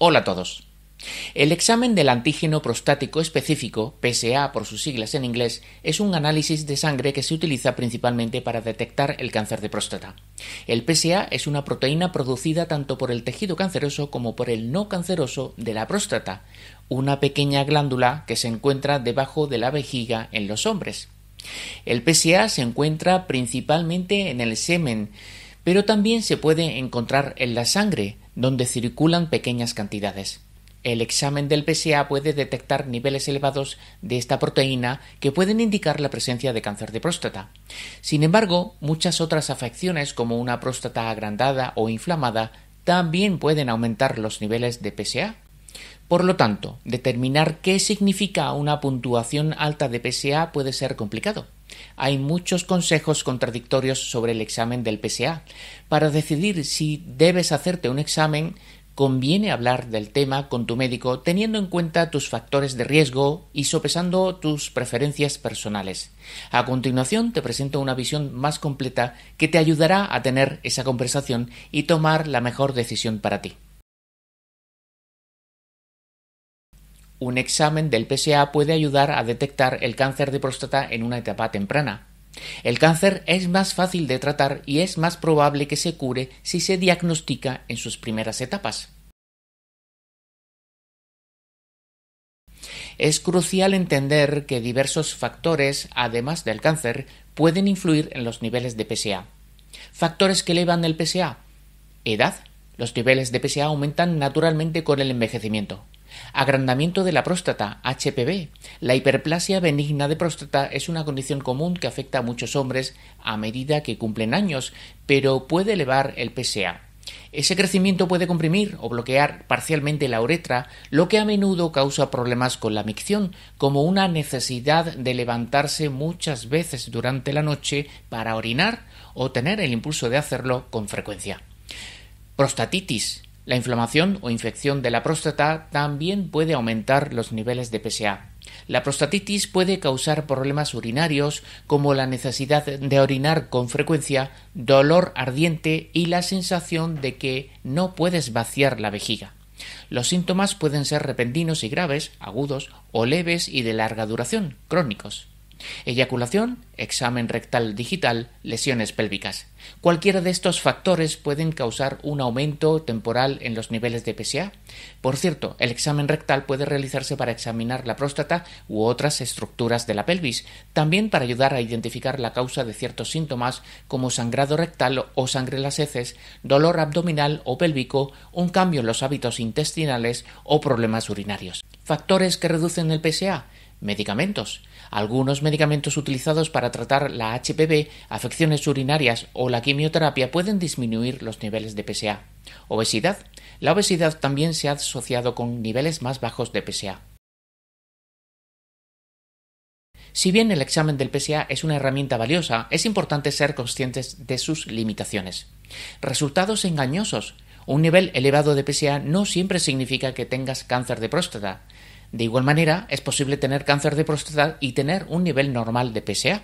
Hola a todos. El examen del antígeno prostático específico, PSA por sus siglas en inglés, es un análisis de sangre que se utiliza principalmente para detectar el cáncer de próstata. El PSA es una proteína producida tanto por el tejido canceroso como por el no canceroso de la próstata, una pequeña glándula que se encuentra debajo de la vejiga en los hombres. El PSA se encuentra principalmente en el semen, pero también se puede encontrar en la sangre, donde circulan pequeñas cantidades. El examen del PSA puede detectar niveles elevados de esta proteína que pueden indicar la presencia de cáncer de próstata. Sin embargo, muchas otras afecciones como una próstata agrandada o inflamada también pueden aumentar los niveles de PSA. Por lo tanto, determinar qué significa una puntuación alta de PSA puede ser complicado hay muchos consejos contradictorios sobre el examen del PSA. Para decidir si debes hacerte un examen, conviene hablar del tema con tu médico teniendo en cuenta tus factores de riesgo y sopesando tus preferencias personales. A continuación te presento una visión más completa que te ayudará a tener esa conversación y tomar la mejor decisión para ti. un examen del PSA puede ayudar a detectar el cáncer de próstata en una etapa temprana. El cáncer es más fácil de tratar y es más probable que se cure si se diagnostica en sus primeras etapas. Es crucial entender que diversos factores, además del cáncer, pueden influir en los niveles de PSA. Factores que elevan el PSA. Edad. Los niveles de PSA aumentan naturalmente con el envejecimiento. Agrandamiento de la próstata, HPV. La hiperplasia benigna de próstata es una condición común que afecta a muchos hombres a medida que cumplen años, pero puede elevar el PSA. Ese crecimiento puede comprimir o bloquear parcialmente la uretra, lo que a menudo causa problemas con la micción, como una necesidad de levantarse muchas veces durante la noche para orinar o tener el impulso de hacerlo con frecuencia. Prostatitis la inflamación o infección de la próstata también puede aumentar los niveles de PSA. La prostatitis puede causar problemas urinarios como la necesidad de orinar con frecuencia, dolor ardiente y la sensación de que no puedes vaciar la vejiga. Los síntomas pueden ser repentinos y graves, agudos o leves y de larga duración, crónicos. Eyaculación, examen rectal digital, lesiones pélvicas. Cualquiera de estos factores pueden causar un aumento temporal en los niveles de PSA. Por cierto, el examen rectal puede realizarse para examinar la próstata u otras estructuras de la pelvis, también para ayudar a identificar la causa de ciertos síntomas como sangrado rectal o sangre en las heces, dolor abdominal o pélvico, un cambio en los hábitos intestinales o problemas urinarios. Factores que reducen el PSA Medicamentos. Algunos medicamentos utilizados para tratar la HPV, afecciones urinarias o la quimioterapia pueden disminuir los niveles de PSA. Obesidad. La obesidad también se ha asociado con niveles más bajos de PSA. Si bien el examen del PSA es una herramienta valiosa, es importante ser conscientes de sus limitaciones. Resultados engañosos. Un nivel elevado de PSA no siempre significa que tengas cáncer de próstata. De igual manera, es posible tener cáncer de próstata y tener un nivel normal de PSA.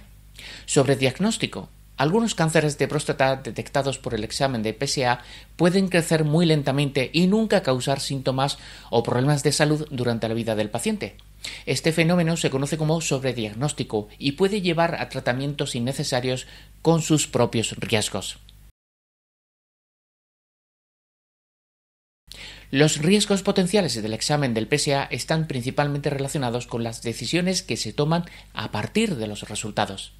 Sobre diagnóstico, algunos cánceres de próstata detectados por el examen de PSA pueden crecer muy lentamente y nunca causar síntomas o problemas de salud durante la vida del paciente. Este fenómeno se conoce como sobrediagnóstico y puede llevar a tratamientos innecesarios con sus propios riesgos. Los riesgos potenciales del examen del PSA están principalmente relacionados con las decisiones que se toman a partir de los resultados.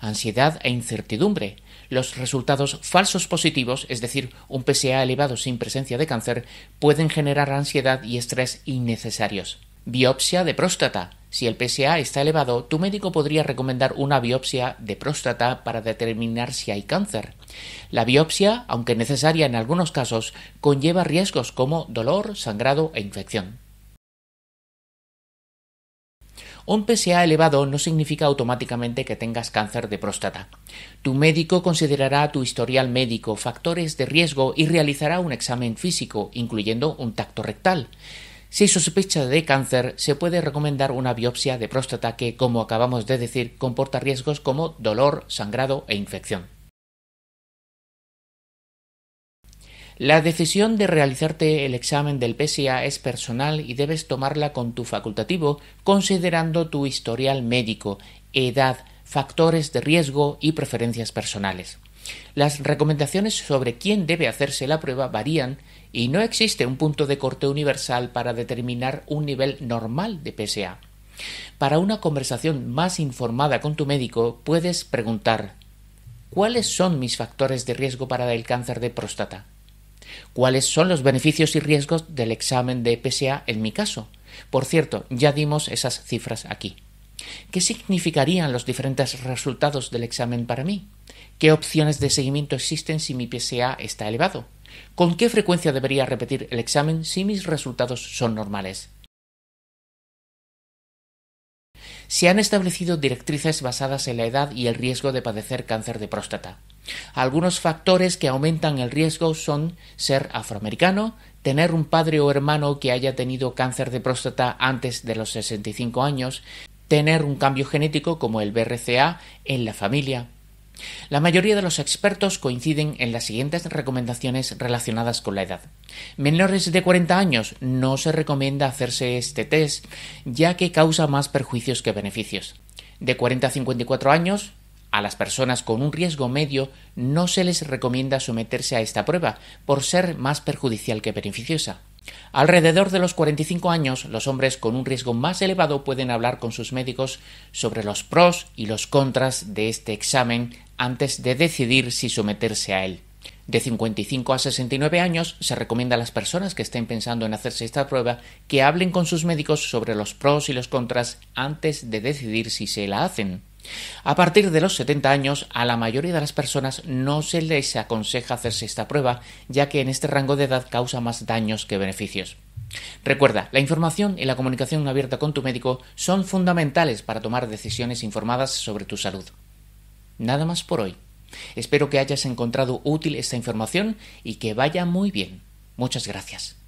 Ansiedad e incertidumbre. Los resultados falsos positivos, es decir, un PSA elevado sin presencia de cáncer, pueden generar ansiedad y estrés innecesarios. Biopsia de próstata. Si el PSA está elevado, tu médico podría recomendar una biopsia de próstata para determinar si hay cáncer. La biopsia, aunque necesaria en algunos casos, conlleva riesgos como dolor, sangrado e infección. Un PSA elevado no significa automáticamente que tengas cáncer de próstata. Tu médico considerará tu historial médico, factores de riesgo y realizará un examen físico, incluyendo un tacto rectal. Si sospecha de cáncer, se puede recomendar una biopsia de próstata que, como acabamos de decir, comporta riesgos como dolor, sangrado e infección. La decisión de realizarte el examen del PSA es personal y debes tomarla con tu facultativo, considerando tu historial médico, edad, factores de riesgo y preferencias personales. Las recomendaciones sobre quién debe hacerse la prueba varían y no existe un punto de corte universal para determinar un nivel normal de PSA. Para una conversación más informada con tu médico puedes preguntar ¿Cuáles son mis factores de riesgo para el cáncer de próstata? ¿Cuáles son los beneficios y riesgos del examen de PSA en mi caso? Por cierto, ya dimos esas cifras aquí. ¿Qué significarían los diferentes resultados del examen para mí? ¿Qué opciones de seguimiento existen si mi PSA está elevado? ¿Con qué frecuencia debería repetir el examen si mis resultados son normales? Se han establecido directrices basadas en la edad y el riesgo de padecer cáncer de próstata. Algunos factores que aumentan el riesgo son ser afroamericano, tener un padre o hermano que haya tenido cáncer de próstata antes de los 65 años, tener un cambio genético como el BRCA en la familia. La mayoría de los expertos coinciden en las siguientes recomendaciones relacionadas con la edad. Menores de 40 años no se recomienda hacerse este test, ya que causa más perjuicios que beneficios. De 40 a 54 años, a las personas con un riesgo medio no se les recomienda someterse a esta prueba, por ser más perjudicial que beneficiosa. Alrededor de los 45 años, los hombres con un riesgo más elevado pueden hablar con sus médicos sobre los pros y los contras de este examen antes de decidir si someterse a él. De 55 a 69 años se recomienda a las personas que estén pensando en hacerse esta prueba que hablen con sus médicos sobre los pros y los contras antes de decidir si se la hacen. A partir de los 70 años, a la mayoría de las personas no se les aconseja hacerse esta prueba, ya que en este rango de edad causa más daños que beneficios. Recuerda, la información y la comunicación abierta con tu médico son fundamentales para tomar decisiones informadas sobre tu salud. Nada más por hoy. Espero que hayas encontrado útil esta información y que vaya muy bien. Muchas gracias.